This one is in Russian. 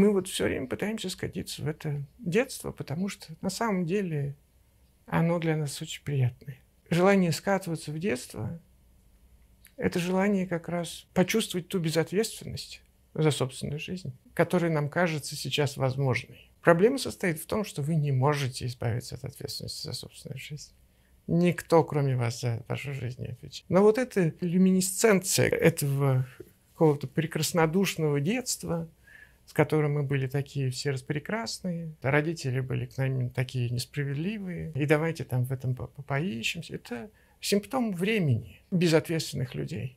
мы вот все время пытаемся скатиться в это детство, потому что на самом деле оно для нас очень приятное. Желание скатываться в детство – это желание как раз почувствовать ту безответственность за собственную жизнь, которая нам кажется сейчас возможной. Проблема состоит в том, что вы не можете избавиться от ответственности за собственную жизнь. Никто, кроме вас, за вашу жизнь не отвечает. Но вот эта люминесценция этого какого-то прекраснодушного детства – с которым мы были такие все распрекрасные, родители были к нам такие несправедливые, и давайте там в этом по поищемся. Это симптом времени безответственных людей.